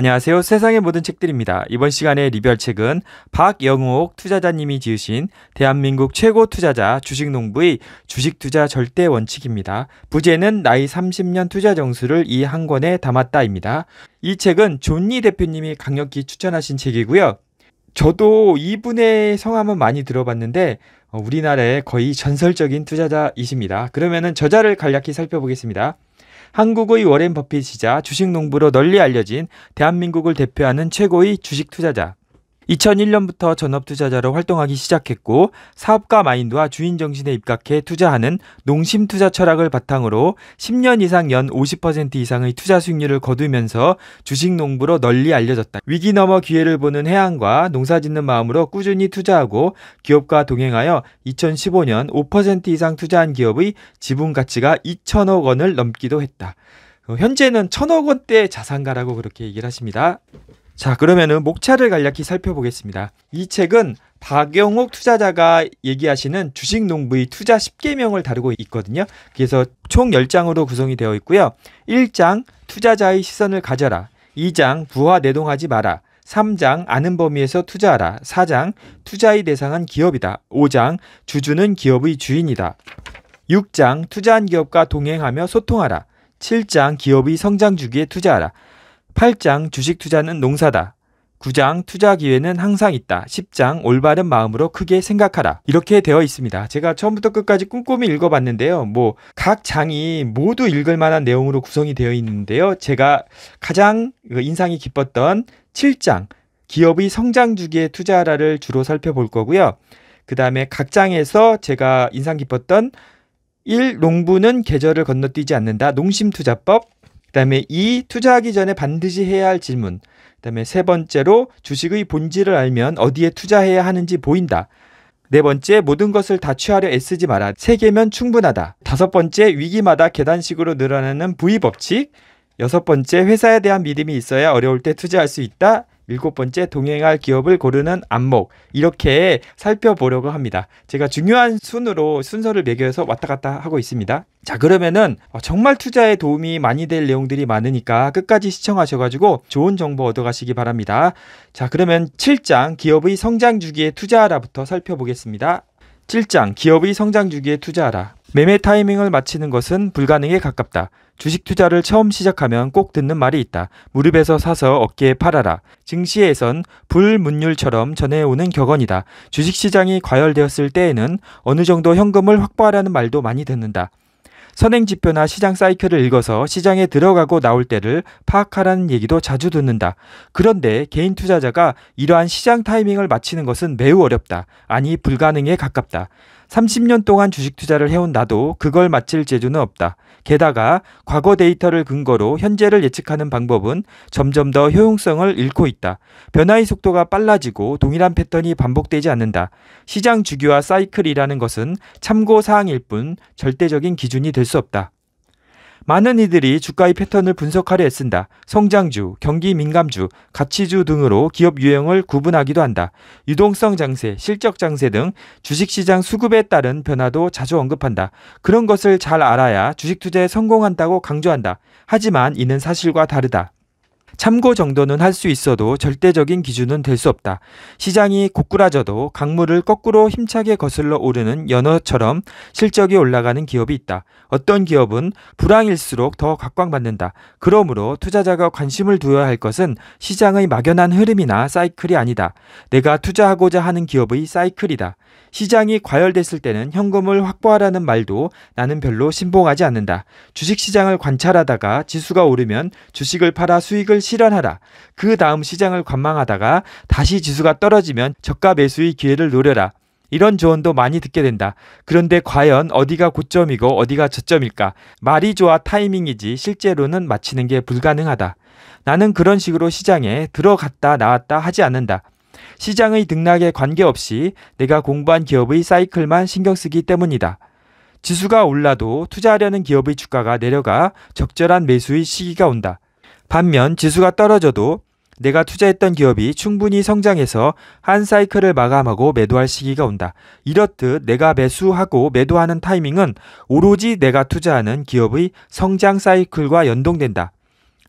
안녕하세요. 세상의 모든 책들입니다. 이번 시간에 리뷰할 책은 박영옥 투자자님이 지으신 대한민국 최고 투자자 주식농부의 주식투자 절대 원칙입니다. 부제는 나이 30년 투자 정수를 이 한 권에 담았다입니다. 이 책은 존니 대표님이 강력히 추천하신 책이고요. 저도 이분의 성함은 많이 들어봤는데 어, 우리나라의 거의 전설적인 투자자이십니다. 그러면은 저자를 간략히 살펴보겠습니다. 한국의 워렌 버핏이자 주식농부로 널리 알려진 대한민국을 대표하는 최고의 주식 투자자 2001년부터 전업투자자로 활동하기 시작했고 사업가 마인드와 주인 정신에 입각해 투자하는 농심 투자 철학을 바탕으로 10년 이상 연 50% 이상의 투자 수익률을 거두면서 주식 농부로 널리 알려졌다. 위기 넘어 기회를 보는 해안과 농사짓는 마음으로 꾸준히 투자하고 기업과 동행하여 2015년 5% 이상 투자한 기업의 지분 가치가 2천억 원을 넘기도 했다. 어, 현재는 천억 원대 자산가라고 그렇게 얘기를 하십니다. 자, 그러면은 목차를 간략히 살펴보겠습니다. 이 책은 박영옥 투자자가 얘기하시는 주식 농부의 투자 10개명을 다루고 있거든요. 그래서 총 10장으로 구성이 되어 있고요. 1장 투자자의 시선을 가져라. 2장 부화 내동하지 마라. 3장 아는 범위에서 투자하라. 4장 투자의 대상은 기업이다. 5장 주주는 기업의 주인이다. 6장 투자한 기업과 동행하며 소통하라. 7장 기업의 성장 주기에 투자하라. 8장 주식 투자는 농사다. 9장 투자 기회는 항상 있다. 10장 올바른 마음으로 크게 생각하라. 이렇게 되어 있습니다. 제가 처음부터 끝까지 꼼꼼히 읽어봤는데요. 뭐 각 장이 모두 읽을 만한 내용으로 구성이 되어 있는데요. 제가 가장 그 인상이 깊었던 7장 기업의 성장 주기에 투자하라를 주로 살펴볼 거고요. 그 다음에 각 장에서 제가 인상 깊었던 1. 농부는 계절을 건너뛰지 않는다. 농심투자법 그다음에 이 투자하기 전에 반드시 해야 할 질문. 그다음에 세 번째로 주식의 본질을 알면 어디에 투자해야 하는지 보인다. 네 번째, 모든 것을 다 취하려 애쓰지 마라. 세 개면 충분하다. 다섯 번째, 위기마다 계단식으로 늘어나는 부위 법칙. 여섯 번째, 회사에 대한 믿음이 있어야 어려울 때 투자할 수 있다. 일곱 번째 동행할 기업을 고르는 안목 이렇게 살펴보려고 합니다. 제가 중요한 순으로 순서를 매겨서 왔다 갔다 하고 있습니다. 자 그러면은 어, 정말 투자에 도움이 많이 될 내용들이 많으니까 끝까지 시청하셔가지고 좋은 정보 얻어가시기 바랍니다. 자 그러면 7장 기업의 성장 주기에 투자하라부터 살펴보겠습니다. 7장 기업의 성장 주기에 투자하라. 매매 타이밍을 맞히는 것은 불가능에 가깝다. 주식 투자를 처음 시작하면 꼭 듣는 말이 있다. 무릎에서 사서 어깨에 팔아라. 증시에선 불문율처럼 전해오는 격언이다. 주식시장이 과열되었을 때에는 어느 정도 현금을 확보하라는 말도 많이 듣는다. 선행 지표나 시장 사이클을 읽어서 시장에 들어가고 나올 때를 파악하라는 얘기도 자주 듣는다. 그런데 개인 투자자가 이러한 시장 타이밍을 맞히는 것은 매우 어렵다. 아니 불가능에 가깝다. 30년 동안 주식 투자를 해온 나도 그걸 마칠 재주는 없다. 게다가 과거 데이터를 근거로 현재를 예측하는 방법은 점점 더 효용성을 잃고 있다. 변화의 속도가 빨라지고 동일한 패턴이 반복되지 않는다. 시장 주기와 사이클이라는 것은 참고 사항일 뿐 절대적인 기준이 될 수 없다. 많은 이들이 주가의 패턴을 분석하려 애쓴다. 성장주, 경기 민감주, 가치주 등으로 기업 유형을 구분하기도 한다. 유동성 장세, 실적 장세 등 주식시장 수급에 따른 변화도 자주 언급한다. 그런 것을 잘 알아야 주식 투자에 성공한다고 강조한다. 하지만 이는 사실과 다르다. 참고 정도는 할 수 있어도 절대적인 기준은 될 수 없다. 시장이 고꾸라져도 강물을 거꾸로 힘차게 거슬러 오르는 연어처럼 실적이 올라가는 기업이 있다. 어떤 기업은 불황일수록 더 각광받는다. 그러므로 투자자가 관심을 두어야 할 것은 시장의 막연한 흐름이나 사이클이 아니다. 내가 투자하고자 하는 기업의 사이클이다. 시장이 과열됐을 때는 현금을 확보하라는 말도 나는 별로 신봉하지 않는다. 주식시장을 관찰하다가 지수가 오르면 주식을 팔아 수익을 목표를 실현하라. 그 다음 시장을 관망하다가 다시 지수가 떨어지면 저가 매수의 기회를 노려라. 이런 조언도 많이 듣게 된다. 그런데 과연 어디가 고점이고 어디가 저점일까? 말이 좋아 타이밍이지 실제로는 맞히는 게 불가능하다. 나는 그런 식으로 시장에 들어갔다 나왔다 하지 않는다. 시장의 등락에 관계없이 내가 공부한 기업의 사이클만 신경 쓰기 때문이다. 지수가 올라도 투자하려는 기업의 주가가 내려가 적절한 매수의 시기가 온다. 반면 지수가 떨어져도 내가 투자했던 기업이 충분히 성장해서 한 사이클을 마감하고 매도할 시기가 온다. 이렇듯 내가 매수하고 매도하는 타이밍은 오로지 내가 투자하는 기업의 성장 사이클과 연동된다.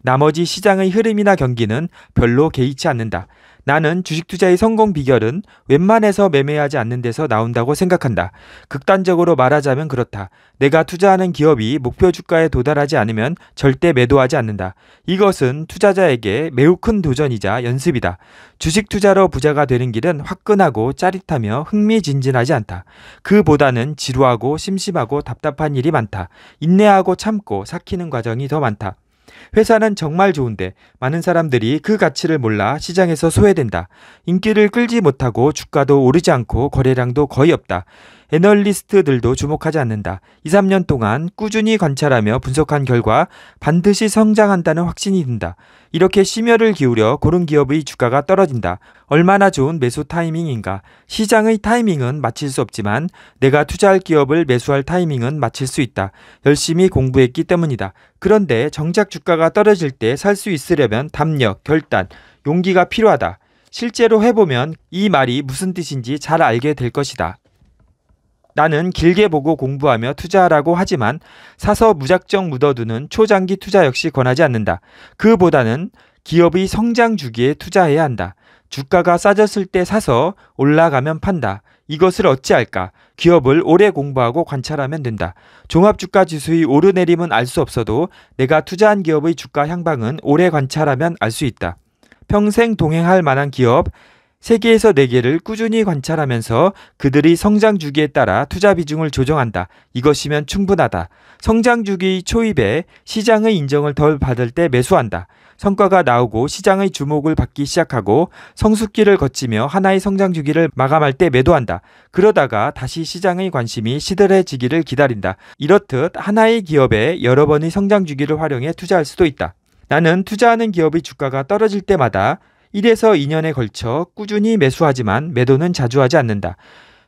나머지 시장의 흐름이나 경기는 별로 개의치 않는다. 나는 주식 투자의 성공 비결은 웬만해서 매매하지 않는 데서 나온다고 생각한다. 극단적으로 말하자면 그렇다. 내가 투자하는 기업이 목표 주가에 도달하지 않으면 절대 매도하지 않는다. 이것은 투자자에게 매우 큰 도전이자 연습이다. 주식 투자로 부자가 되는 길은 화끈하고 짜릿하며 흥미진진하지 않다. 그보다는 지루하고 심심하고 답답한 일이 많다. 인내하고 참고 삭히는 과정이 더 많다. 회사는 정말 좋은데 많은 사람들이 그 가치를 몰라 시장에서 소외된다. 인기를 끌지 못하고 주가도 오르지 않고 거래량도 거의 없다. 애널리스트들도 주목하지 않는다. 2, 3년 동안 꾸준히 관찰하며 분석한 결과 반드시 성장한다는 확신이 든다. 이렇게 심혈을 기울여 고른 기업의 주가가 떨어진다. 얼마나 좋은 매수 타이밍인가? 시장의 타이밍은 맞힐 수 없지만 내가 투자할 기업을 매수할 타이밍은 맞힐 수 있다. 열심히 공부했기 때문이다. 그런데 정작 주가가 떨어질 때 살 수 있으려면 담력, 결단, 용기가 필요하다. 실제로 해보면 이 말이 무슨 뜻인지 잘 알게 될 것이다. 나는 길게 보고 공부하며 투자하라고 하지만 사서 무작정 묻어두는 초장기 투자 역시 권하지 않는다. 그보다는 기업의 성장 주기에 투자해야 한다. 주가가 싸졌을 때 사서 올라가면 판다. 이것을 어찌할까? 기업을 오래 공부하고 관찰하면 된다. 종합주가 지수의 오르내림은 알 수 없어도 내가 투자한 기업의 주가 향방은 오래 관찰하면 알 수 있다. 평생 동행할 만한 기업, 세계에서 4개를 꾸준히 관찰하면서 그들이 성장 주기에 따라 투자 비중을 조정한다. 이것이면 충분하다. 성장 주기 초입에 시장의 인정을 덜 받을 때 매수한다. 성과가 나오고 시장의 주목을 받기 시작하고 성숙기를 거치며 하나의 성장 주기를 마감할 때 매도한다. 그러다가 다시 시장의 관심이 시들해지기를 기다린다. 이렇듯 하나의 기업에 여러 번의 성장 주기를 활용해 투자할 수도 있다. 나는 투자하는 기업의 주가가 떨어질 때마다 1에서 2년에 걸쳐 꾸준히 매수하지만 매도는 자주 하지 않는다.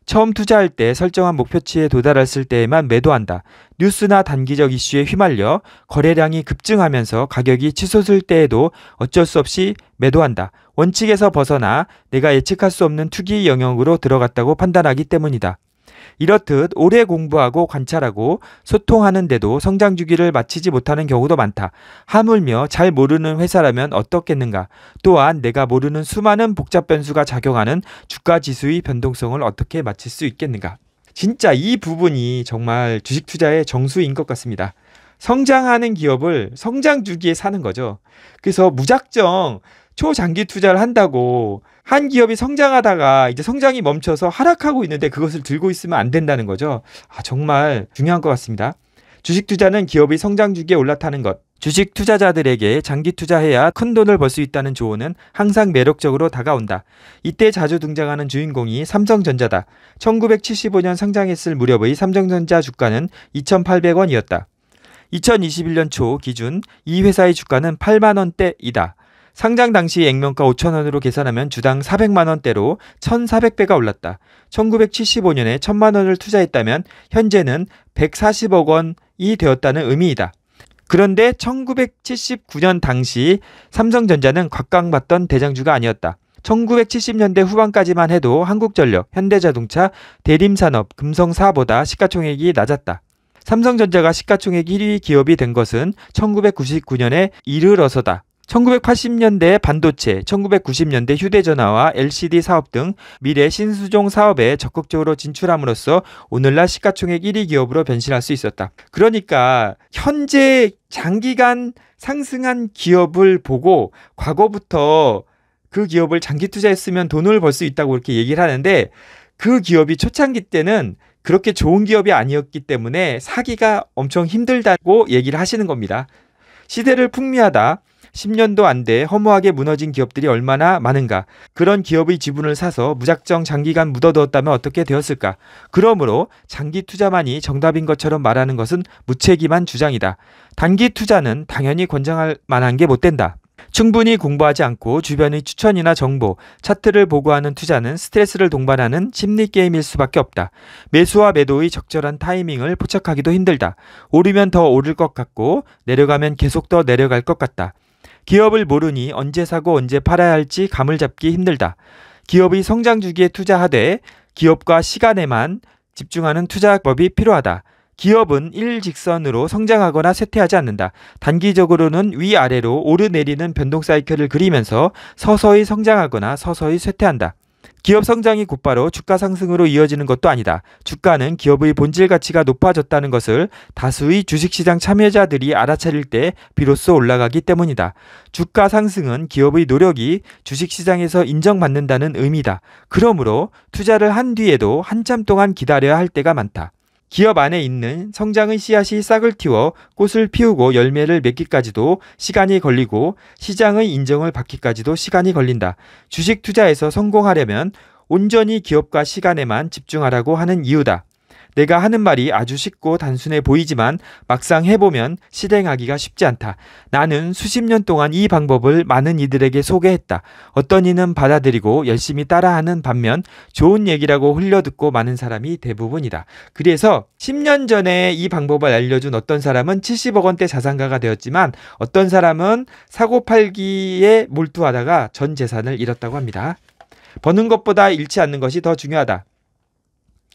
처음 투자할 때 설정한 목표치에 도달했을 때에만 매도한다. 뉴스나 단기적 이슈에 휘말려 거래량이 급증하면서 가격이 치솟을 때에도 어쩔 수 없이 매도한다. 원칙에서 벗어나 내가 예측할 수 없는 투기 영역으로 들어갔다고 판단하기 때문이다. 이렇듯 오래 공부하고 관찰하고 소통하는데도 성장 주기를 마치지 못하는 경우도 많다. 하물며 잘 모르는 회사라면 어떻겠는가? 또한 내가 모르는 수많은 복잡 변수가 작용하는 주가 지수의 변동성을 어떻게 맞출 수 있겠는가? 진짜 이 부분이 정말 주식 투자의 정수인 것 같습니다. 성장하는 기업을 성장 주기에 사는 거죠. 그래서 무작정 초장기 투자를 한다고 한 기업이 성장하다가 이제 성장이 멈춰서 하락하고 있는데 그것을 들고 있으면 안 된다는 거죠. 아, 정말 중요한 것 같습니다. 주식 투자는 기업이 성장 주기에 올라타는 것. 주식 투자자들에게 장기 투자해야 큰 돈을 벌 수 있다는 조언은 항상 매력적으로 다가온다. 이때 자주 등장하는 주인공이 삼성전자다. 1975년 상장했을 무렵의 삼성전자 주가는 2,800원이었다. 2021년 초 기준 이 회사의 주가는 8만 원대이다. 상장 당시 액면가 5천원으로 계산하면 주당 400만 원대로 1,400배가 올랐다. 1975년에 1천만 원을 투자했다면 현재는 140억 원이 되었다는 의미이다. 그런데 1979년 당시 삼성전자는 각광받던 대장주가 아니었다. 1970년대 후반까지만 해도 한국전력, 현대자동차, 대림산업, 금성사보다 시가총액이 낮았다. 삼성전자가 시가총액 1위 기업이 된 것은 1999년에 이르러서다. 1980년대 반도체, 1990년대 휴대전화와 LCD 사업 등 미래 신수종 사업에 적극적으로 진출함으로써 오늘날 시가총액 1위 기업으로 변신할 수 있었다. 그러니까 현재 장기간 상승한 기업을 보고 과거부터 그 기업을 장기 투자했으면 돈을 벌 수 있다고 이렇게 얘기를 하는데 그 기업이 초창기 때는 그렇게 좋은 기업이 아니었기 때문에 사기가 엄청 힘들다고 얘기를 하시는 겁니다. 시대를 풍미하다. 10년도 안 돼 허무하게 무너진 기업들이 얼마나 많은가. 그런 기업의 지분을 사서 무작정 장기간 묻어두었다면 어떻게 되었을까? 그러므로 장기 투자만이 정답인 것처럼 말하는 것은 무책임한 주장이다. 단기 투자는 당연히 권장할 만한 게 못 된다. 충분히 공부하지 않고 주변의 추천이나 정보, 차트를 보고하는 투자는 스트레스를 동반하는 심리 게임일 수밖에 없다. 매수와 매도의 적절한 타이밍을 포착하기도 힘들다. 오르면 더 오를 것 같고 내려가면 계속 더 내려갈 것 같다. 기업을 모르니 언제 사고 언제 팔아야 할지 감을 잡기 힘들다. 기업이 성장 주기에 투자하되 기업과 시간에만 집중하는 투자법이 필요하다. 기업은 일직선으로 성장하거나 쇠퇴하지 않는다. 단기적으로는 위아래로 오르내리는 변동 사이클을 그리면서 서서히 성장하거나 서서히 쇠퇴한다. 기업 성장이 곧바로 주가 상승으로 이어지는 것도 아니다. 주가는 기업의 본질 가치가 높아졌다는 것을 다수의 주식시장 참여자들이 알아차릴 때 비로소 올라가기 때문이다. 주가 상승은 기업의 노력이 주식시장에서 인정받는다는 의미다. 그러므로 투자를 한 뒤에도 한참 동안 기다려야 할 때가 많다. 기업 안에 있는 성장의 씨앗이 싹을 틔워 꽃을 피우고 열매를 맺기까지도 시간이 걸리고 시장의 인정을 받기까지도 시간이 걸린다. 주식 투자에서 성공하려면 온전히 기업과 시간에만 집중하라고 하는 이유다. 내가 하는 말이 아주 쉽고 단순해 보이지만 막상 해보면 실행하기가 쉽지 않다. 나는 수십 년 동안 이 방법을 많은 이들에게 소개했다. 어떤 이는 받아들이고 열심히 따라하는 반면 좋은 얘기라고 흘려듣고 많은 사람이 대부분이다. 그래서 10년 전에 이 방법을 알려준 어떤 사람은 70억 원대 자산가가 되었지만 어떤 사람은 사고팔기에 몰두하다가 전 재산을 잃었다고 합니다. 버는 것보다 잃지 않는 것이 더 중요하다.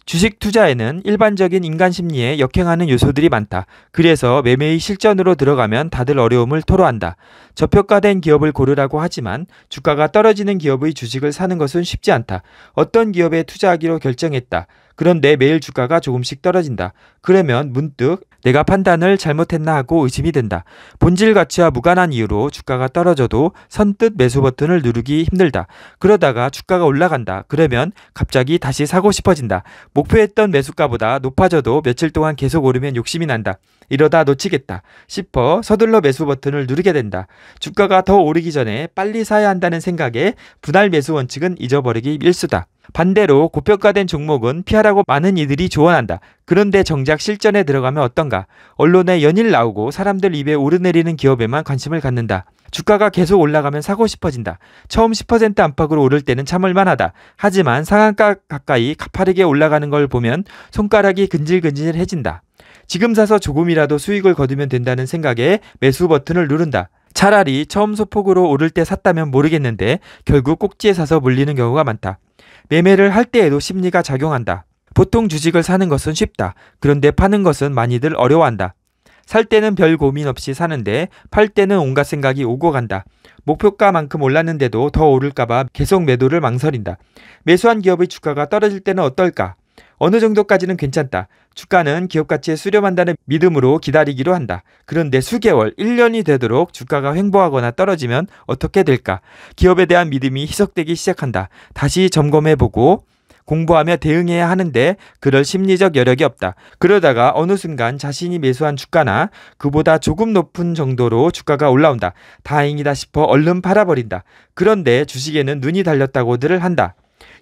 주식 투자에는 일반적인 인간 심리에 역행하는 요소들이 많다. 그래서 매매의 실전으로 들어가면 다들 어려움을 토로한다. 저평가된 기업을 고르라고 하지만 주가가 떨어지는 기업의 주식을 사는 것은 쉽지 않다. 어떤 기업에 투자하기로 결정했다. 그런데 매일 주가가 조금씩 떨어진다. 그러면 문득 내가 판단을 잘못했나 하고 의심이 된다. 본질 가치와 무관한 이유로 주가가 떨어져도 선뜻 매수 버튼을 누르기 힘들다. 그러다가 주가가 올라간다. 그러면 갑자기 다시 사고 싶어진다. 목표했던 매수가보다 높아져도 며칠 동안 계속 오르면 욕심이 난다. 이러다 놓치겠다 싶어 서둘러 매수 버튼을 누르게 된다. 주가가 더 오르기 전에 빨리 사야 한다는 생각에 분할 매수 원칙은 잊어버리기 일수다. 반대로 고평가된 종목은 피하라고 많은 이들이 조언한다. 그런데 정작 실전에 들어가면 어떤가? 언론에 연일 나오고 사람들 입에 오르내리는 기업에만 관심을 갖는다. 주가가 계속 올라가면 사고 싶어진다. 처음 10% 안팎으로 오를 때는 참을만 하다. 하지만 상한가 가까이 가파르게 올라가는 걸 보면 손가락이 근질근질해진다. 지금 사서 조금이라도 수익을 거두면 된다는 생각에 매수 버튼을 누른다. 차라리 처음 소폭으로 오를 때 샀다면 모르겠는데 결국 꼭지에 사서 물리는 경우가 많다. 매매를 할 때에도 심리가 작용한다. 보통 주식을 사는 것은 쉽다. 그런데 파는 것은 많이들 어려워한다. 살 때는 별 고민 없이 사는데 팔 때는 온갖 생각이 오고 간다. 목표가만큼 올랐는데도 더 오를까봐 계속 매도를 망설인다. 매수한 기업의 주가가 떨어질 때는 어떨까? 어느 정도까지는 괜찮다. 주가는 기업 가치에 수렴한다는 믿음으로 기다리기로 한다. 그런데 수개월, 1년이 되도록 주가가 횡보하거나 떨어지면 어떻게 될까? 기업에 대한 믿음이 희석되기 시작한다. 다시 점검해보고 공부하며 대응해야 하는데 그럴 심리적 여력이 없다. 그러다가 어느 순간 자신이 매수한 주가나 그보다 조금 높은 정도로 주가가 올라온다. 다행이다 싶어 얼른 팔아버린다. 그런데 주식에는 눈이 달렸다고들을 한다.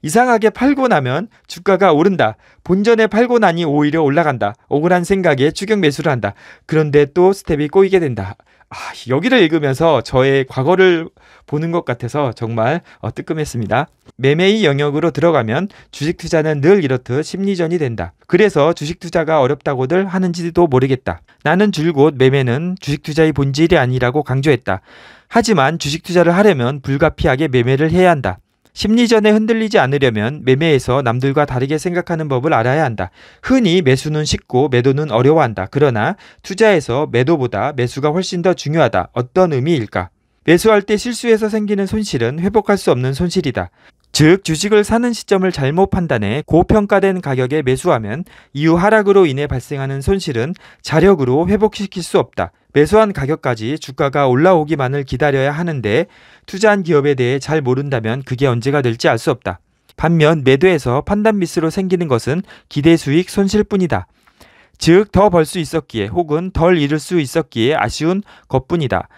이상하게 팔고 나면 주가가 오른다. 본전에 팔고 나니 오히려 올라간다. 억울한 생각에 추격 매수를 한다. 그런데 또 스텝이 꼬이게 된다. 아, 여기를 읽으면서 저의 과거를 보는 것 같아서 정말 어, 뜨끔했습니다. 매매의 영역으로 들어가면 주식 투자는 늘 이렇듯 심리전이 된다. 그래서 주식 투자가 어렵다고들 하는지도 모르겠다. 나는 줄곧 매매는 주식 투자의 본질이 아니라고 강조했다. 하지만 주식 투자를 하려면 불가피하게 매매를 해야 한다. 심리전에 흔들리지 않으려면 매매에서 남들과 다르게 생각하는 법을 알아야 한다. 흔히 매수는 쉽고 매도는 어려워한다. 그러나 투자에서 매도보다 매수가 훨씬 더 중요하다. 어떤 의미일까? 매수할 때 실수에서 생기는 손실은 회복할 수 없는 손실이다. 즉 주식을 사는 시점을 잘못 판단해 고평가된 가격에 매수하면 이후 하락으로 인해 발생하는 손실은 자력으로 회복시킬 수 없다. 매수한 가격까지 주가가 올라오기만을 기다려야 하는데 투자한 기업에 대해 잘 모른다면 그게 언제가 될지 알 수 없다. 반면 매도에서 판단 미스로 생기는 것은 기대 수익 손실뿐이다. 즉 더 벌 수 있었기에 혹은 덜 잃을 수 있었기에 아쉬운 것뿐이다.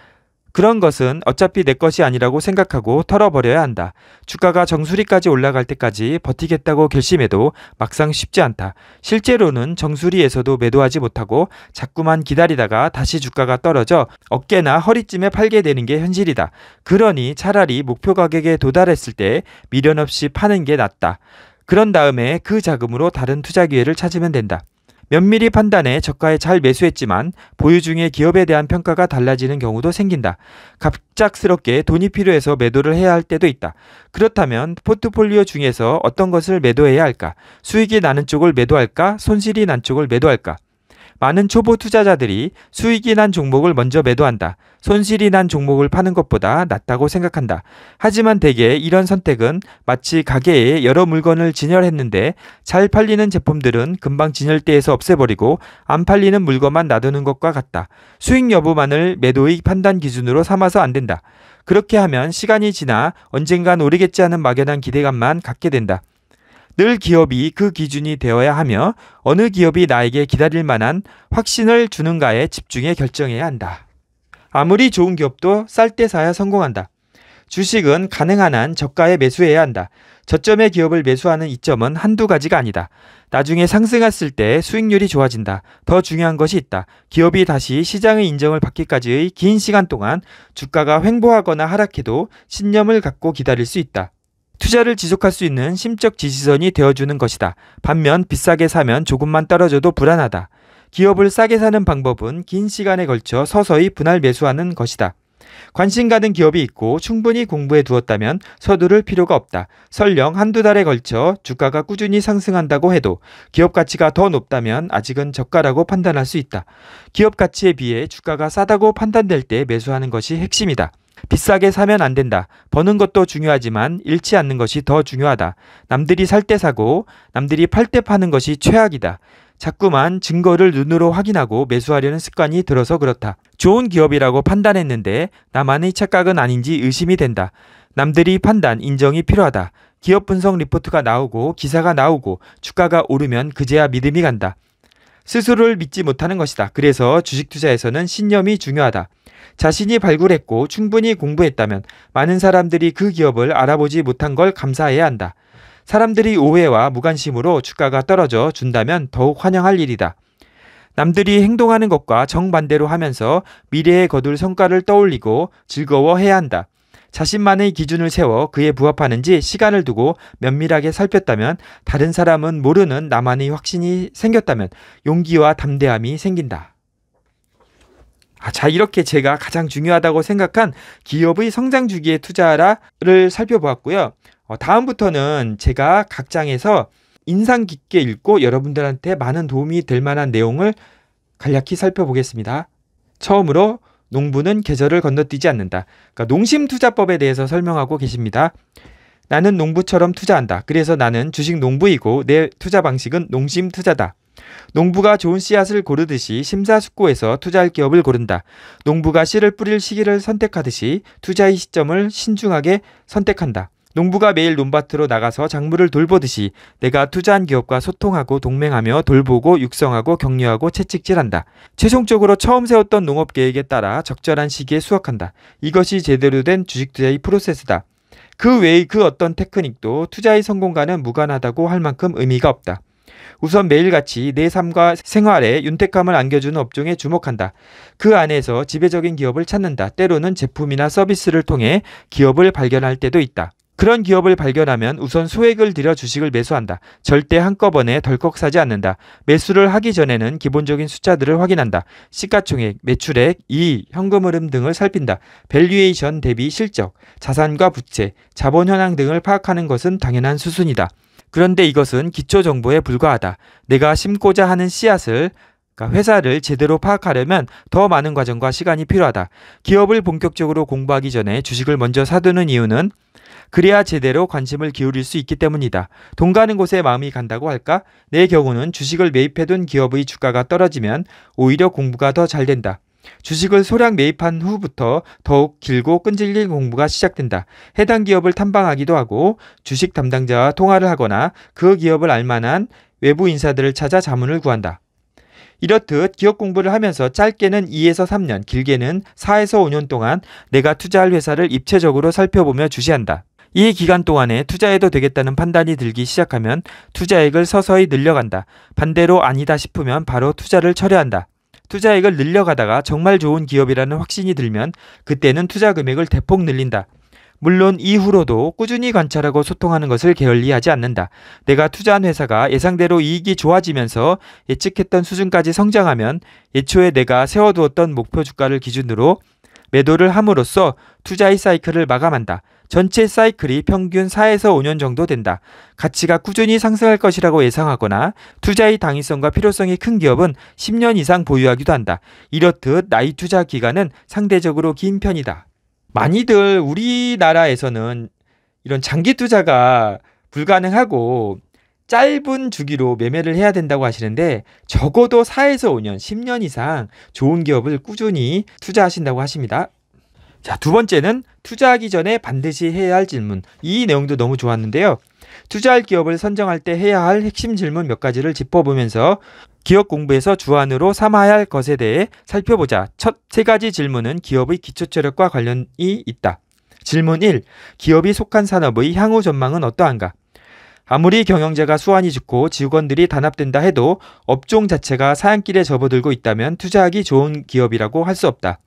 그런 것은 어차피 내 것이 아니라고 생각하고 털어버려야 한다. 주가가 정수리까지 올라갈 때까지 버티겠다고 결심해도 막상 쉽지 않다. 실제로는 정수리에서도 매도하지 못하고 자꾸만 기다리다가 다시 주가가 떨어져 어깨나 허리쯤에 팔게 되는 게 현실이다. 그러니 차라리 목표 가격에 도달했을 때 미련 없이 파는 게 낫다. 그런 다음에 그 자금으로 다른 투자 기회를 찾으면 된다. 면밀히 판단해 저가에 잘 매수했지만 보유 중의 기업에 대한 평가가 달라지는 경우도 생긴다. 갑작스럽게 돈이 필요해서 매도를 해야 할 때도 있다. 그렇다면 포트폴리오 중에서 어떤 것을 매도해야 할까? 수익이 나는 쪽을 매도할까? 손실이 난 쪽을 매도할까? 많은 초보 투자자들이 수익이 난 종목을 먼저 매도한다. 손실이 난 종목을 파는 것보다 낫다고 생각한다. 하지만 대개 이런 선택은 마치 가게에 여러 물건을 진열했는데 잘 팔리는 제품들은 금방 진열대에서 없애버리고 안 팔리는 물건만 놔두는 것과 같다. 수익 여부만을 매도의 판단 기준으로 삼아서 안 된다. 그렇게 하면 시간이 지나 언젠간 오르겠지 하는 막연한 기대감만 갖게 된다. 늘 기업이 그 기준이 되어야 하며 어느 기업이 나에게 기다릴 만한 확신을 주는가에 집중해 결정해야 한다. 아무리 좋은 기업도 쌀 때 사야 성공한다. 주식은 가능한 한 저가에 매수해야 한다. 저점의 기업을 매수하는 이점은 한두 가지가 아니다. 나중에 상승했을 때 수익률이 좋아진다. 더 중요한 것이 있다. 기업이 다시 시장의 인정을 받기까지의 긴 시간 동안 주가가 횡보하거나 하락해도 신념을 갖고 기다릴 수 있다. 투자를 지속할 수 있는 심적 지지선이 되어주는 것이다. 반면 비싸게 사면 조금만 떨어져도 불안하다. 기업을 싸게 사는 방법은 긴 시간에 걸쳐 서서히 분할 매수하는 것이다. 관심 가는 기업이 있고 충분히 공부해 두었다면 서두를 필요가 없다. 설령 한두 달에 걸쳐 주가가 꾸준히 상승한다고 해도 기업 가치가 더 높다면 아직은 저가라고 판단할 수 있다. 기업 가치에 비해 주가가 싸다고 판단될 때 매수하는 것이 핵심이다. 비싸게 사면 안 된다. 버는 것도 중요하지만 잃지 않는 것이 더 중요하다. 남들이 살 때 사고 남들이 팔 때 파는 것이 최악이다. 자꾸만 증거를 눈으로 확인하고 매수하려는 습관이 들어서 그렇다. 좋은 기업이라고 판단했는데 나만의 착각은 아닌지 의심이 된다. 남들이 판단, 인정이 필요하다. 기업 분석 리포트가 나오고 기사가 나오고 주가가 오르면 그제야 믿음이 간다. 스스로를 믿지 못하는 것이다. 그래서 주식 투자에서는 신념이 중요하다. 자신이 발굴했고 충분히 공부했다면 많은 사람들이 그 기업을 알아보지 못한 걸 감사해야 한다. 사람들이 오해와 무관심으로 주가가 떨어져 준다면 더욱 환영할 일이다. 남들이 행동하는 것과 정반대로 하면서 미래에 거둘 성과를 떠올리고 즐거워해야 한다. 자신만의 기준을 세워 그에 부합하는지 시간을 두고 면밀하게 살폈다면 다른 사람은 모르는 나만의 확신이 생겼다면 용기와 담대함이 생긴다. 아, 자, 이렇게 제가 가장 중요하다고 생각한 기업의 성장 주기에 투자하라를 살펴보았고요. 어, 다음부터는 제가 각 장에서 인상 깊게 읽고 여러분들한테 많은 도움이 될 만한 내용을 간략히 살펴보겠습니다. 처음으로 농부는 계절을 건너뛰지 않는다. 그러니까 농심투자법에 대해서 설명하고 계십니다. 나는 농부처럼 투자한다. 그래서 나는 주식 농부이고 내 투자 방식은 농심 투자다. 농부가 좋은 씨앗을 고르듯이 심사숙고해서 투자할 기업을 고른다. 농부가 씨를 뿌릴 시기를 선택하듯이 투자의 시점을 신중하게 선택한다. 농부가 매일 논밭으로 나가서 작물을 돌보듯이 내가 투자한 기업과 소통하고 동맹하며 돌보고 육성하고 격려하고 채찍질한다. 최종적으로 처음 세웠던 농업 계획에 따라 적절한 시기에 수확한다. 이것이 제대로 된 주식 투자의 프로세스다. 그 외의 그 어떤 테크닉도 투자의 성공과는 무관하다고 할 만큼 의미가 없다. 우선 매일같이 내 삶과 생활에 윤택함을 안겨주는 업종에 주목한다. 그 안에서 지배적인 기업을 찾는다. 때로는 제품이나 서비스를 통해 기업을 발견할 때도 있다. 그런 기업을 발견하면 우선 소액을 들여 주식을 매수한다. 절대 한꺼번에 덜컥 사지 않는다. 매수를 하기 전에는 기본적인 숫자들을 확인한다. 시가총액, 매출액, 이익, 현금 흐름 등을 살핀다. 밸류에이션 대비 실적, 자산과 부채, 자본 현황 등을 파악하는 것은 당연한 수순이다. 그런데 이것은 기초 정보에 불과하다. 내가 심고자 하는 씨앗을 그러니까 회사를 제대로 파악하려면 더 많은 과정과 시간이 필요하다. 기업을 본격적으로 공부하기 전에 주식을 먼저 사두는 이유는 그래야 제대로 관심을 기울일 수 있기 때문이다. 돈 가는 곳에 마음이 간다고 할까? 내 경우는 주식을 매입해둔 기업의 주가가 떨어지면 오히려 공부가 더 잘 된다. 주식을 소량 매입한 후부터 더욱 길고 끈질긴 공부가 시작된다. 해당 기업을 탐방하기도 하고 주식 담당자와 통화를 하거나 그 기업을 알만한 외부 인사들을 찾아 자문을 구한다. 이렇듯 기업 공부를 하면서 짧게는 2에서 3년, 길게는 4에서 5년 동안 내가 투자할 회사를 입체적으로 살펴보며 주시한다. 이 기간 동안에 투자해도 되겠다는 판단이 들기 시작하면 투자액을 서서히 늘려간다. 반대로 아니다 싶으면 바로 투자를 철회한다. 투자액을 늘려가다가 정말 좋은 기업이라는 확신이 들면 그때는 투자 금액을 대폭 늘린다. 물론 이후로도 꾸준히 관찰하고 소통하는 것을 게을리하지 않는다. 내가 투자한 회사가 예상대로 이익이 좋아지면서 예측했던 수준까지 성장하면 애초에 내가 세워두었던 목표 주가를 기준으로 매도를 함으로써 투자의 사이클을 마감한다. 전체 사이클이 평균 4에서 5년 정도 된다. 가치가 꾸준히 상승할 것이라고 예상하거나 투자의 당위성과 필요성이 큰 기업은 10년 이상 보유하기도 한다. 이렇듯 나이 투자 기간은 상대적으로 긴 편이다. 많이들 우리나라에서는 이런 장기 투자가 불가능하고 짧은 주기로 매매를 해야 된다고 하시는데 적어도 4에서 5년, 10년 이상 좋은 기업을 꾸준히 투자하신다고 하십니다. 자, 두 번째는 투자하기 전에 반드시 해야 할 질문. 이 내용도 너무 좋았는데요. 투자할 기업을 선정할 때 해야 할 핵심 질문 몇 가지를 짚어보면서 기업 공부에서 주안으로 삼아야 할 것에 대해 살펴보자. 첫 세 가지 질문은 기업의 기초 체력과 관련이 있다. 질문 1. 기업이 속한 산업의 향후 전망은 어떠한가? 아무리 경영자가 수완이 좋고 직원들이 단합된다 해도 업종 자체가 사양길에 접어들고 있다면 투자하기 좋은 기업이라고 할 수 없다.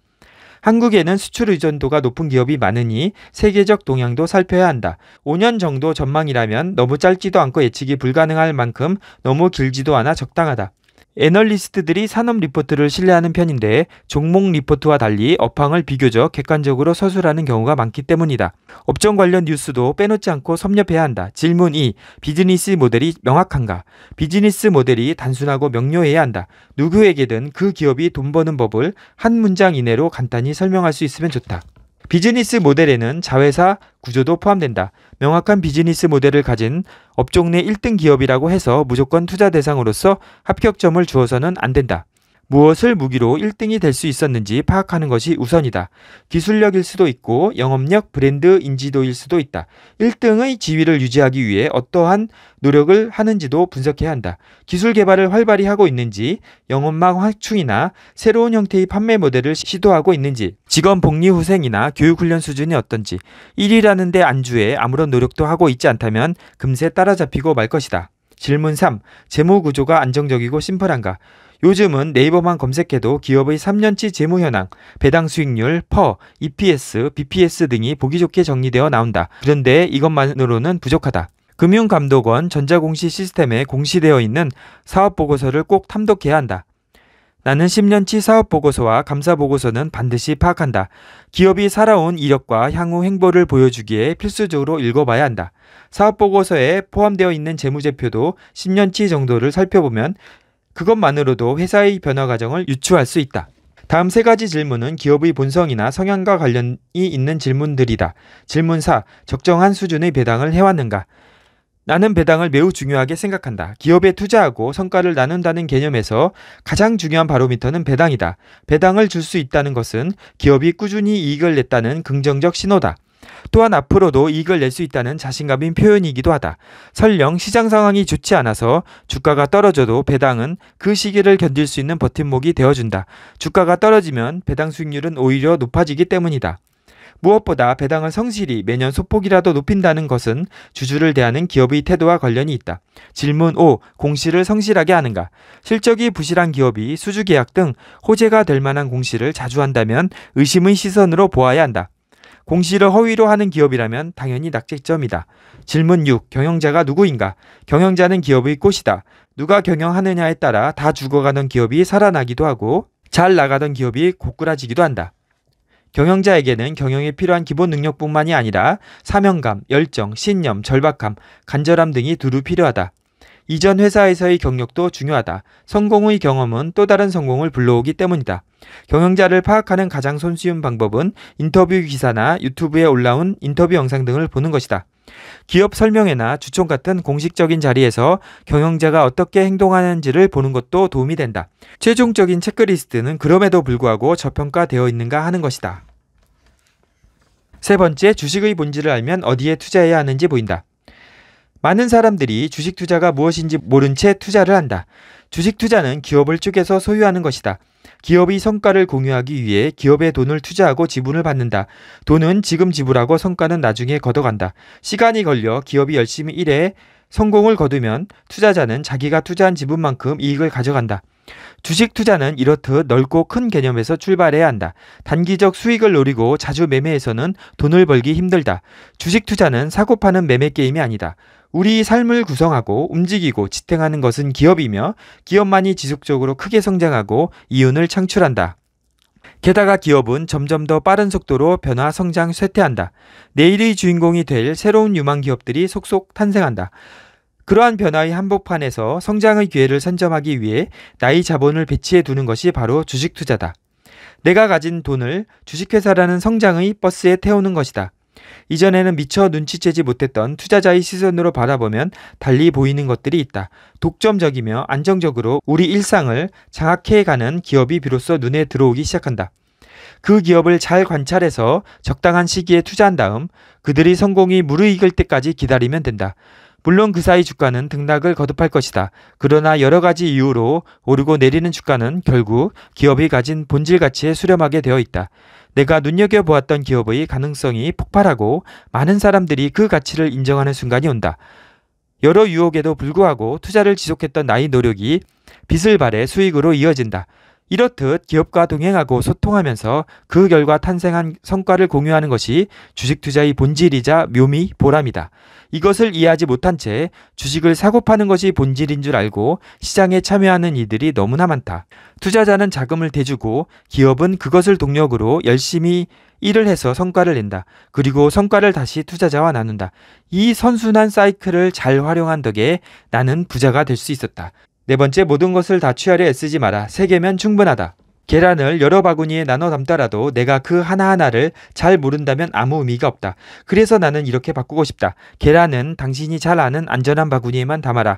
한국에는 수출 의존도가 높은 기업이 많으니 세계적 동향도 살펴야 한다. 5년 정도 전망이라면 너무 짧지도 않고 예측이 불가능할 만큼 너무 길지도 않아 적당하다. 애널리스트들이 산업 리포트를 신뢰하는 편인데 종목 리포트와 달리 업황을 비교적 객관적으로 서술하는 경우가 많기 때문이다. 업종 관련 뉴스도 빼놓지 않고 섭렵해야 한다. 질문 2. 비즈니스 모델이 명확한가? 비즈니스 모델이 단순하고 명료해야 한다. 누구에게든 그 기업이 돈 버는 법을 한 문장 이내로 간단히 설명할 수 있으면 좋다. 비즈니스 모델에는 자회사 구조도 포함된다. 명확한 비즈니스 모델을 가진 업종 내 1등 기업이라고 해서 무조건 투자 대상으로서 합격점을 주어서는 안 된다. 무엇을 무기로 1등이 될 수 있었는지 파악하는 것이 우선이다. 기술력일 수도 있고 영업력, 브랜드 인지도일 수도 있다. 1등의 지위를 유지하기 위해 어떠한 노력을 하는지도 분석해야 한다. 기술 개발을 활발히 하고 있는지, 영업망 확충이나 새로운 형태의 판매 모델을 시도하고 있는지, 직원 복리 후생이나 교육 훈련 수준이 어떤지, 1위라는데 안주에 아무런 노력도 하고 있지 않다면 금세 따라잡히고 말 것이다. 질문 3. 재무 구조가 안정적이고 심플한가? 요즘은 네이버만 검색해도 기업의 3년치 재무 현황, 배당 수익률, 퍼, EPS, BPS 등이 보기 좋게 정리되어 나온다. 그런데 이것만으로는 부족하다. 금융감독원 전자공시 시스템에 공시되어 있는 사업보고서를 꼭 탐독해야 한다. 나는 10년치 사업보고서와 감사보고서는 반드시 파악한다. 기업이 살아온 이력과 향후 행보를 보여주기에 필수적으로 읽어봐야 한다. 사업보고서에 포함되어 있는 재무제표도 10년치 정도를 살펴보면 그것만으로도 회사의 변화 과정을 유추할 수 있다. 다음 세 가지 질문은 기업의 본성이나 성향과 관련이 있는 질문들이다. 질문 4. 적정한 수준의 배당을 해왔는가? 나는 배당을 매우 중요하게 생각한다. 기업에 투자하고 성과를 나눈다는 개념에서 가장 중요한 바로미터는 배당이다. 배당을 줄 수 있다는 것은 기업이 꾸준히 이익을 냈다는 긍정적 신호다. 또한 앞으로도 이익을 낼 수 있다는 자신감인 표현이기도 하다. 설령 시장 상황이 좋지 않아서 주가가 떨어져도 배당은 그 시기를 견딜 수 있는 버팀목이 되어준다. 주가가 떨어지면 배당 수익률은 오히려 높아지기 때문이다. 무엇보다 배당을 성실히 매년 소폭이라도 높인다는 것은 주주를 대하는 기업의 태도와 관련이 있다. 질문 5. 공시를 성실하게 하는가? 실적이 부실한 기업이 수주 계약 등 호재가 될 만한 공시를 자주 한다면 의심의 시선으로 보아야 한다. 공시를 허위로 하는 기업이라면 당연히 낙제점이다. 질문 6. 경영자가 누구인가? 경영자는 기업의 꽃이다. 누가 경영하느냐에 따라 다 죽어가던 기업이 살아나기도 하고 잘 나가던 기업이 고꾸라지기도 한다. 경영자에게는 경영에 필요한 기본 능력뿐만이 아니라 사명감, 열정, 신념, 절박함, 간절함 등이 두루 필요하다. 이전 회사에서의 경력도 중요하다. 성공의 경험은 또 다른 성공을 불러오기 때문이다. 경영자를 파악하는 가장 손쉬운 방법은 인터뷰 기사나 유튜브에 올라온 인터뷰 영상 등을 보는 것이다. 기업 설명회나 주총 같은 공식적인 자리에서 경영자가 어떻게 행동하는지를 보는 것도 도움이 된다. 최종적인 체크리스트는 그럼에도 불구하고 저평가되어 있는가 하는 것이다. 세 번째, 주식의 본질을 알면 어디에 투자해야 하는지 보인다. 많은 사람들이 주식 투자가 무엇인지 모른 채 투자를 한다. 주식 투자는 기업을 쪼개서 소유하는 것이다. 기업이 성과를 공유하기 위해 기업의 돈을 투자하고 지분을 받는다. 돈은 지금 지불하고 성과는 나중에 걷어간다. 시간이 걸려 기업이 열심히 일해 성공을 거두면 투자자는 자기가 투자한 지분만큼 이익을 가져간다. 주식 투자는 이렇듯 넓고 큰 개념에서 출발해야 한다. 단기적 수익을 노리고 자주 매매해서는 돈을 벌기 힘들다. 주식 투자는 사고 파는 매매 게임이 아니다. 우리 삶을 구성하고 움직이고 지탱하는 것은 기업이며 기업만이 지속적으로 크게 성장하고 이윤을 창출한다. 게다가 기업은 점점 더 빠른 속도로 변화 성장 쇠퇴한다. 내일의 주인공이 될 새로운 유망 기업들이 속속 탄생한다. 그러한 변화의 한복판에서 성장의 기회를 선점하기 위해 나의 자본을 배치해 두는 것이 바로 주식 투자다. 내가 가진 돈을 주식회사라는 성장의 버스에 태우는 것이다. 이전에는 미처 눈치채지 못했던 투자자의 시선으로 바라보면 달리 보이는 것들이 있다. 독점적이며 안정적으로 우리 일상을 장악해가는 기업이 비로소 눈에 들어오기 시작한다. 그 기업을 잘 관찰해서 적당한 시기에 투자한 다음 그들이 성공이 무르익을 때까지 기다리면 된다. 물론 그 사이 주가는 등락을 거듭할 것이다. 그러나 여러 가지 이유로 오르고 내리는 주가는 결국 기업이 가진 본질 가치에 수렴하게 되어 있다. 내가 눈여겨보았던 기업의 가능성이 폭발하고 많은 사람들이 그 가치를 인정하는 순간이 온다. 여러 유혹에도 불구하고 투자를 지속했던 나의 노력이 빚을 발해 수익으로 이어진다. 이렇듯 기업과 동행하고 소통하면서 그 결과 탄생한 성과를 공유하는 것이 주식 투자의 본질이자 묘미 보람이다. 이것을 이해하지 못한 채 주식을 사고 파는 것이 본질인 줄 알고 시장에 참여하는 이들이 너무나 많다. 투자자는 자금을 대주고 기업은 그것을 동력으로 열심히 일을 해서 성과를 낸다. 그리고 성과를 다시 투자자와 나눈다. 이 선순환 사이클을 잘 활용한 덕에 나는 부자가 될 수 있었다. 네 번째 모든 것을 다 취하려 애쓰지 마라. 세 개면 충분하다. 계란을 여러 바구니에 나눠 담더라도 내가 그 하나하나를 잘 모른다면 아무 의미가 없다. 그래서 나는 이렇게 바꾸고 싶다. 계란은 당신이 잘 아는 안전한 바구니에만 담아라.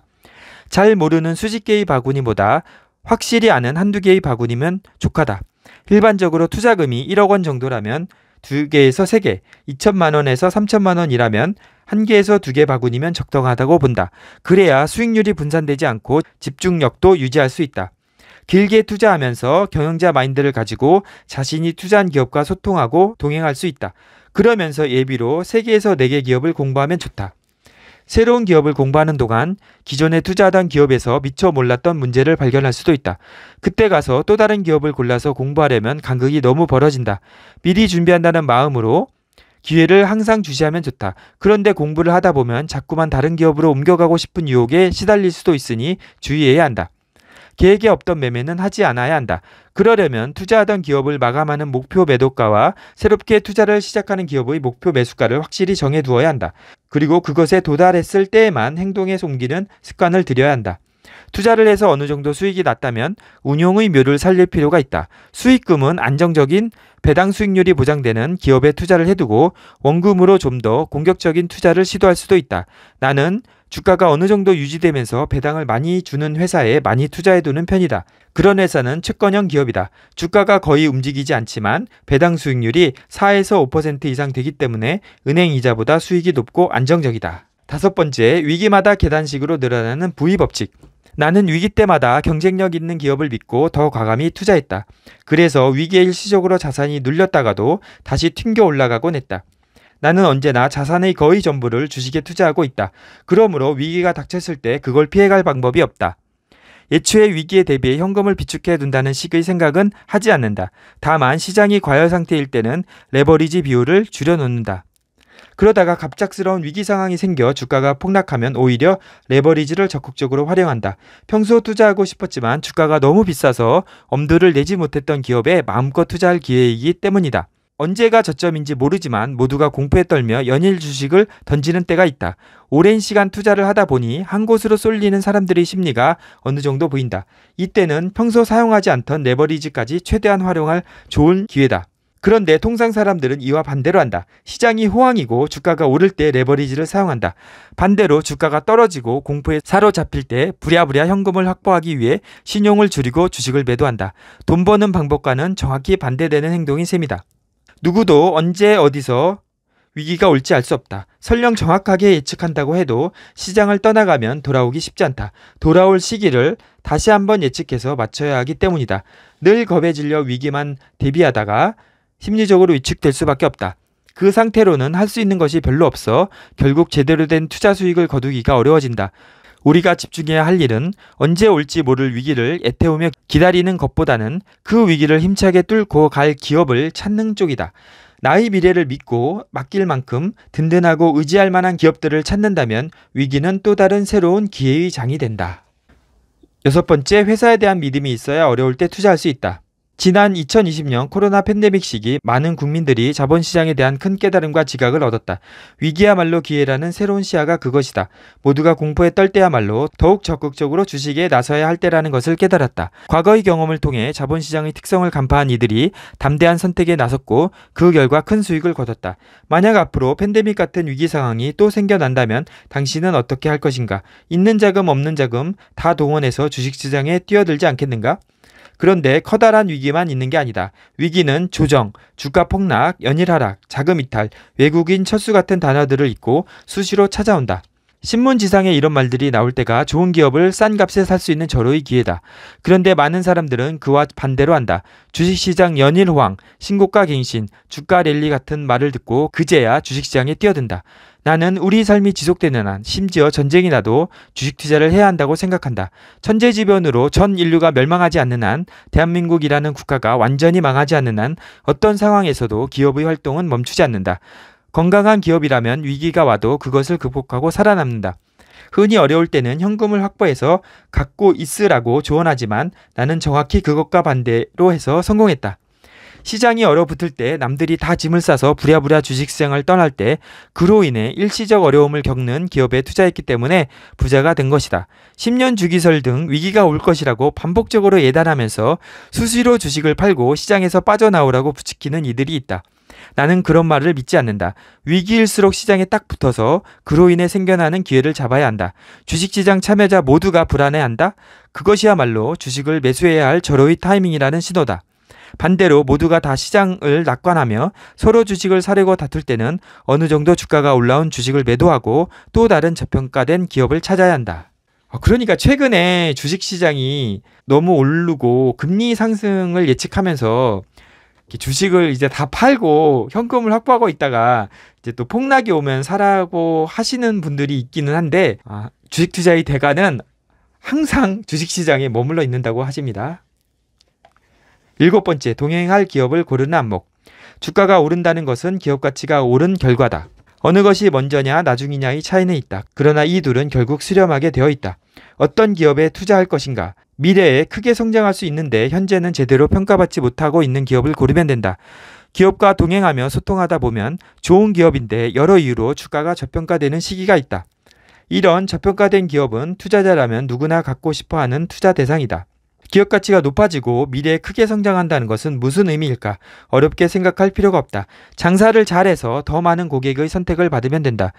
잘 모르는 수십 개의 바구니보다 확실히 아는 한두 개의 바구니면 족하다. 일반적으로 투자금이 1억 원 정도라면 2개에서 3개, 2천만 원에서 3천만 원이라면 한 개에서 두 개 바구니면 적당하다고 본다. 그래야 수익률이 분산되지 않고 집중력도 유지할 수 있다. 길게 투자하면서 경영자 마인드를 가지고 자신이 투자한 기업과 소통하고 동행할 수 있다. 그러면서 예비로 3개에서 4개 기업을 공부하면 좋다. 새로운 기업을 공부하는 동안 기존에 투자하던 기업에서 미처 몰랐던 문제를 발견할 수도 있다. 그때 가서 또 다른 기업을 골라서 공부하려면 간극이 너무 벌어진다. 미리 준비한다는 마음으로 기회를 항상 주시하면 좋다. 그런데 공부를 하다 보면 자꾸만 다른 기업으로 옮겨가고 싶은 유혹에 시달릴 수도 있으니 주의해야 한다. 계획에 없던 매매는 하지 않아야 한다. 그러려면 투자하던 기업을 마감하는 목표 매도가와 새롭게 투자를 시작하는 기업의 목표 매수가를 확실히 정해 두어야 한다. 그리고 그것에 도달했을 때에만 행동에 옮기는 습관을 들여야 한다. 투자를 해서 어느 정도 수익이 났다면 운용의 묘를 살릴 필요가 있다. 수익금은 안정적인 배당 수익률이 보장되는 기업에 투자를 해두고 원금으로 좀 더 공격적인 투자를 시도할 수도 있다. 나는 주가가 어느 정도 유지되면서 배당을 많이 주는 회사에 많이 투자해두는 편이다. 그런 회사는 채권형 기업이다. 주가가 거의 움직이지 않지만 배당 수익률이 4에서 5% 이상 되기 때문에 은행 이자보다 수익이 높고 안정적이다. 다섯 번째, 위기마다 계단식으로 늘어나는 부위 법칙. 나는 위기 때마다 경쟁력 있는 기업을 믿고 더 과감히 투자했다. 그래서 위기에 일시적으로 자산이 눌렸다가도 다시 튕겨 올라가곤 했다. 나는 언제나 자산의 거의 전부를 주식에 투자하고 있다. 그러므로 위기가 닥쳤을 때 그걸 피해갈 방법이 없다. 예초의 위기에 대비해 현금을 비축해 둔다는 식의 생각은 하지 않는다. 다만 시장이 과열 상태일 때는 레버리지 비율을 줄여놓는다. 그러다가 갑작스러운 위기 상황이 생겨 주가가 폭락하면 오히려 레버리지를 적극적으로 활용한다. 평소 투자하고 싶었지만 주가가 너무 비싸서 엄두를 내지 못했던 기업에 마음껏 투자할 기회이기 때문이다. 언제가 저점인지 모르지만 모두가 공포에 떨며 연일 주식을 던지는 때가 있다. 오랜 시간 투자를 하다 보니 한 곳으로 쏠리는 사람들의 심리가 어느 정도 보인다. 이때는 평소 사용하지 않던 레버리지까지 최대한 활용할 좋은 기회다. 그런데 통상 사람들은 이와 반대로 한다. 시장이 호황이고 주가가 오를 때 레버리지를 사용한다. 반대로 주가가 떨어지고 공포에 사로잡힐 때 부랴부랴 현금을 확보하기 위해 신용을 줄이고 주식을 매도한다. 돈 버는 방법과는 정확히 반대되는 행동인 셈이다. 누구도 언제 어디서 위기가 올지 알 수 없다. 설령 정확하게 예측한다고 해도 시장을 떠나가면 돌아오기 쉽지 않다. 돌아올 시기를 다시 한번 예측해서 맞춰야 하기 때문이다. 늘 겁에 질려 위기만 대비하다가 심리적으로 위축될 수밖에 없다. 그 상태로는 할 수 있는 것이 별로 없어 결국 제대로 된 투자 수익을 거두기가 어려워진다. 우리가 집중해야 할 일은 언제 올지 모를 위기를 애태우며 기다리는 것보다는 그 위기를 힘차게 뚫고 갈 기업을 찾는 쪽이다. 나의 미래를 믿고 맡길 만큼 든든하고 의지할 만한 기업들을 찾는다면 위기는 또 다른 새로운 기회의 장이 된다. 여섯 번째, 회사에 대한 믿음이 있어야 어려울 때 투자할 수 있다. 지난 2020년 코로나 팬데믹 시기 많은 국민들이 자본시장에 대한 큰 깨달음과 지각을 얻었다. 위기야말로 기회라는 새로운 시야가 그것이다. 모두가 공포에 떨 때야말로 더욱 적극적으로 주식에 나서야 할 때라는 것을 깨달았다. 과거의 경험을 통해 자본시장의 특성을 간파한 이들이 담대한 선택에 나섰고 그 결과 큰 수익을 거뒀다. 만약 앞으로 팬데믹 같은 위기 상황이 또 생겨난다면 당신은 어떻게 할 것인가? 있는 자금 없는 자금 다 동원해서 주식시장에 뛰어들지 않겠는가? 그런데 커다란 위기만 있는 게 아니다. 위기는 조정, 주가 폭락, 연일 하락, 자금 이탈, 외국인 철수 같은 단어들을 잊고 수시로 찾아온다. 신문지상에 이런 말들이 나올 때가 좋은 기업을 싼 값에 살 수 있는 절호의 기회다. 그런데 많은 사람들은 그와 반대로 한다. 주식시장 연일 호황, 신고가 갱신, 주가 랠리 같은 말을 듣고 그제야 주식시장에 뛰어든다. 나는 우리 삶이 지속되는 한 심지어 전쟁이 나도 주식 투자를 해야 한다고 생각한다. 천재지변으로 전 인류가 멸망하지 않는 한 대한민국이라는 국가가 완전히 망하지 않는 한 어떤 상황에서도 기업의 활동은 멈추지 않는다. 건강한 기업이라면 위기가 와도 그것을 극복하고 살아남는다. 흔히 어려울 때는 현금을 확보해서 갖고 있으라고 조언하지만 나는 정확히 그것과 반대로 해서 성공했다. 시장이 얼어붙을 때 남들이 다 짐을 싸서 부랴부랴 주식시장을 떠날 때 그로 인해 일시적 어려움을 겪는 기업에 투자했기 때문에 부자가 된 것이다. 10년 주기설 등 위기가 올 것이라고 반복적으로 예단하면서 수시로 주식을 팔고 시장에서 빠져나오라고 부추기는 이들이 있다. 나는 그런 말을 믿지 않는다. 위기일수록 시장에 딱 붙어서 그로 인해 생겨나는 기회를 잡아야 한다. 주식시장 참여자 모두가 불안해한다? 그것이야말로 주식을 매수해야 할 절호의 타이밍이라는 신호다. 반대로 모두가 다 시장을 낙관하며 서로 주식을 사려고 다툴 때는 어느 정도 주가가 올라온 주식을 매도하고 또 다른 저평가된 기업을 찾아야 한다. 아, 그러니까 최근에 주식시장이 너무 오르고 금리 상승을 예측하면서 주식을 이제 다 팔고 현금을 확보하고 있다가 이제 또 폭락이 오면 사라고 하시는 분들이 있기는 한데 아, 주식 투자의 대가는 항상 주식시장에 머물러 있는다고 하십니다. 일곱 번째, 동행할 기업을 고르는 안목. 주가가 오른다는 것은 기업 가치가 오른 결과다. 어느 것이 먼저냐 나중이냐의 차이는 있다. 그러나 이 둘은 결국 수렴하게 되어 있다. 어떤 기업에 투자할 것인가? 미래에 크게 성장할 수 있는데 현재는 제대로 평가받지 못하고 있는 기업을 고르면 된다. 기업과 동행하며 소통하다 보면 좋은 기업인데 여러 이유로 주가가 저평가되는 시기가 있다. 이런 저평가된 기업은 투자자라면 누구나 갖고 싶어 하는 투자 대상이다. 기업 가치가 높아지고 미래에 크게 성장한다는 것은 무슨 의미일까? 어렵게 생각할 필요가 없다. 장사를 잘해서 더 많은 고객의 선택을 받으면 된다.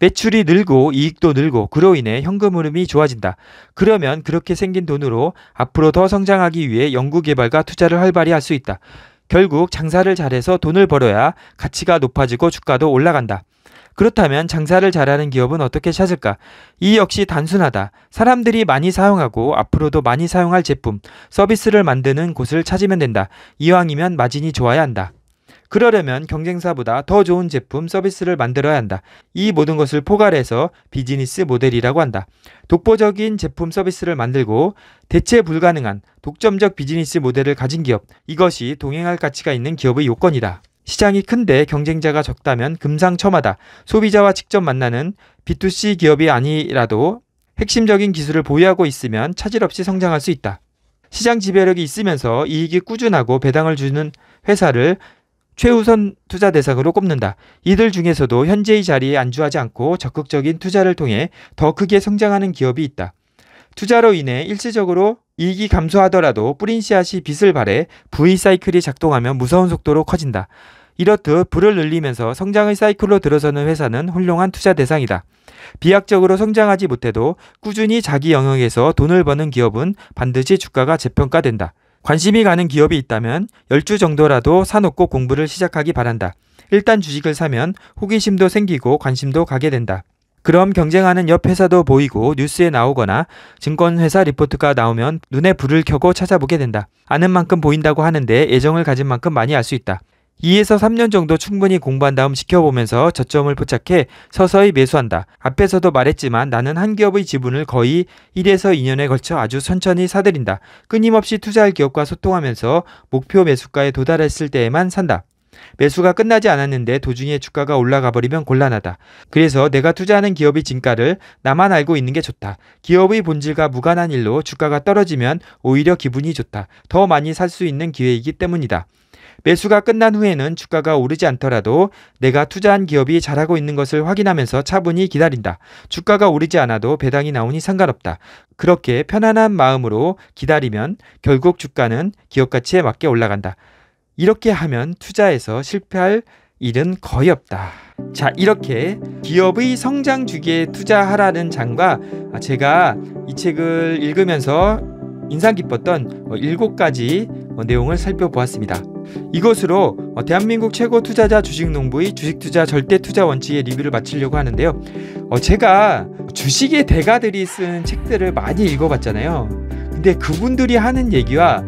매출이 늘고 이익도 늘고 그로 인해 현금 흐름이 좋아진다. 그러면 그렇게 생긴 돈으로 앞으로 더 성장하기 위해 연구개발과 투자를 활발히 할 수 있다. 결국 장사를 잘해서 돈을 벌어야 가치가 높아지고 주가도 올라간다. 그렇다면 장사를 잘하는 기업은 어떻게 찾을까? 이 역시 단순하다. 사람들이 많이 사용하고 앞으로도 많이 사용할 제품, 서비스를 만드는 곳을 찾으면 된다. 이왕이면 마진이 좋아야 한다. 그러려면 경쟁사보다 더 좋은 제품 서비스를 만들어야 한다. 이 모든 것을 포괄해서 비즈니스 모델이라고 한다. 독보적인 제품 서비스를 만들고 대체 불가능한 독점적 비즈니스 모델을 가진 기업, 이것이 동행할 가치가 있는 기업의 요건이다. 시장이 큰데 경쟁자가 적다면 금상첨화다. 소비자와 직접 만나는 B2C 기업이 아니라도 핵심적인 기술을 보유하고 있으면 차질 없이 성장할 수 있다. 시장 지배력이 있으면서 이익이 꾸준하고 배당을 주는 회사를 최우선 투자 대상으로 꼽는다. 이들 중에서도 현재의 자리에 안주하지 않고 적극적인 투자를 통해 더 크게 성장하는 기업이 있다. 투자로 인해 일시적으로 이익이 감소하더라도 뿌린 씨앗이 빛을 발해 V 사이클이 작동하면 무서운 속도로 커진다. 이렇듯 불을 늘리면서 성장의 사이클로 들어서는 회사는 훌륭한 투자 대상이다. 비약적으로 성장하지 못해도 꾸준히 자기 영역에서 돈을 버는 기업은 반드시 주가가 재평가된다. 관심이 가는 기업이 있다면 10주 정도라도 사놓고 공부를 시작하기 바란다. 일단 주식을 사면 호기심도 생기고 관심도 가게 된다. 그럼 경쟁하는 옆 회사도 보이고 뉴스에 나오거나 증권회사 리포트가 나오면 눈에 불을 켜고 찾아보게 된다. 아는 만큼 보인다고 하는데 애정을 가진 만큼 많이 알 수 있다. 2에서 3년 정도 충분히 공부한 다음 지켜보면서 저점을 포착해 서서히 매수한다. 앞에서도 말했지만 나는 한 기업의 지분을 거의 1에서 2년에 걸쳐 아주 천천히 사들인다. 끊임없이 투자할 기업과 소통하면서 목표 매수가에 도달했을 때에만 산다. 매수가 끝나지 않았는데 도중에 주가가 올라가 버리면 곤란하다. 그래서 내가 투자하는 기업의 진가를 나만 알고 있는 게 좋다. 기업의 본질과 무관한 일로 주가가 떨어지면 오히려 기분이 좋다. 더 많이 살 수 있는 기회이기 때문이다. 매수가 끝난 후에는 주가가 오르지 않더라도 내가 투자한 기업이 잘하고 있는 것을 확인하면서 차분히 기다린다. 주가가 오르지 않아도 배당이 나오니 상관없다. 그렇게 편안한 마음으로 기다리면 결국 주가는 기업 가치에 맞게 올라간다. 이렇게 하면 투자에서 실패할 일은 거의 없다. 자, 이렇게 기업의 성장 주기에 투자하라는 장과 제가 이 책을 읽으면서 인상 깊었던 7가지 어, 어, 내용을 살펴보았습니다. 이것으로 어, 대한민국 최고 투자자 주식농부의 주식투자 절대투자 원칙의 리뷰를 마치려고 하는데요. 어, 제가 주식의 대가들이 쓴 책들을 많이 읽어봤잖아요. 근데 그분들이 하는 얘기와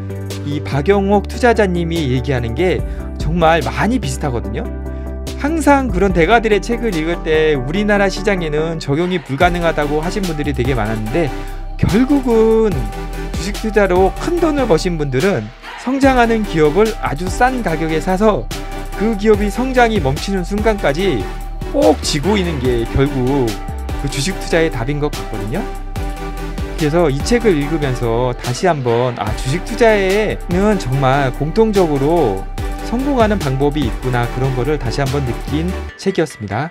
이 박영옥 투자자님이 얘기하는 게 정말 많이 비슷하거든요. 항상 그런 대가들의 책을 읽을 때 우리나라 시장에는 적용이 불가능하다고 하신 분들이 되게 많았는데 결국은 주식 투자로 큰 돈을 버신 분들은 성장하는 기업을 아주 싼 가격에 사서 그 기업이 성장이 멈추는 순간까지 꼭 지고 있는 게 결국 그 주식 투자의 답인 것 같거든요. 그래서 이 책을 읽으면서 다시 한번 아 주식 투자에는 정말 공통적으로 성공하는 방법이 있구나 그런 거를 다시 한번 느낀 책이었습니다.